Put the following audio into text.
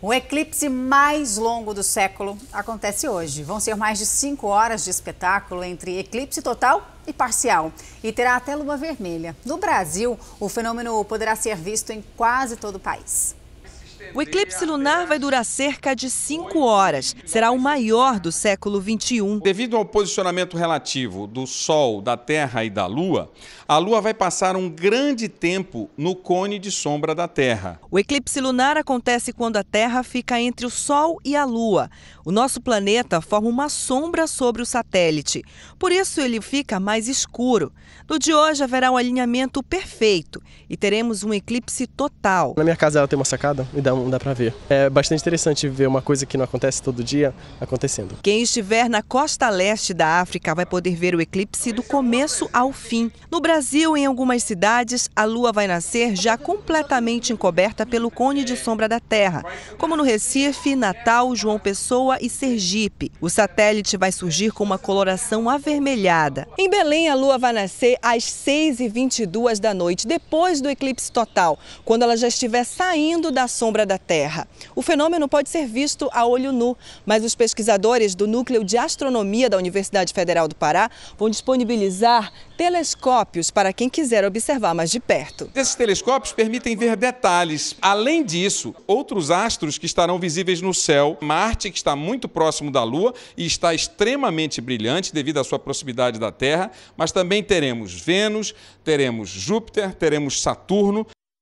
O eclipse mais longo do século acontece hoje. Vão ser mais de cinco horas de espetáculo entre eclipse total e parcial. E terá até lua vermelha. No Brasil, o fenômeno poderá ser visto em quase todo o país. O eclipse lunar vai durar cerca de cinco horas. Será o maior do século XXI. Devido ao posicionamento relativo do Sol, da Terra e da Lua, a Lua vai passar um grande tempo no cone de sombra da Terra. O eclipse lunar acontece quando a Terra fica entre o Sol e a Lua. O nosso planeta forma uma sombra sobre o satélite. Por isso ele fica mais escuro. No de hoje haverá um alinhamento perfeito e teremos um eclipse total. Na minha casa ela tem uma sacada e dá, não dá para ver. É bastante interessante ver uma coisa que não acontece todo dia acontecendo. Quem estiver na costa leste da África vai poder ver o eclipse do começo ao fim. No Brasil, em algumas cidades, a lua vai nascer já completamente encoberta pelo cone de sombra da Terra, como no Recife, Natal, João Pessoa e Sergipe. O satélite vai surgir com uma coloração avermelhada. Em Belém, a lua vai nascer às 6h22 da noite, depois do eclipse total, quando ela já estiver saindo da sombra sombra da Terra. O fenômeno pode ser visto a olho nu, mas os pesquisadores do Núcleo de Astronomia da Universidade Federal do Pará vão disponibilizar telescópios para quem quiser observar mais de perto. Esses telescópios permitem ver detalhes. Além disso, outros astros que estarão visíveis no céu, Marte, que está muito próximo da Lua e está extremamente brilhante devido à sua proximidade da Terra, mas também teremos Vênus, teremos Júpiter, teremos Saturno.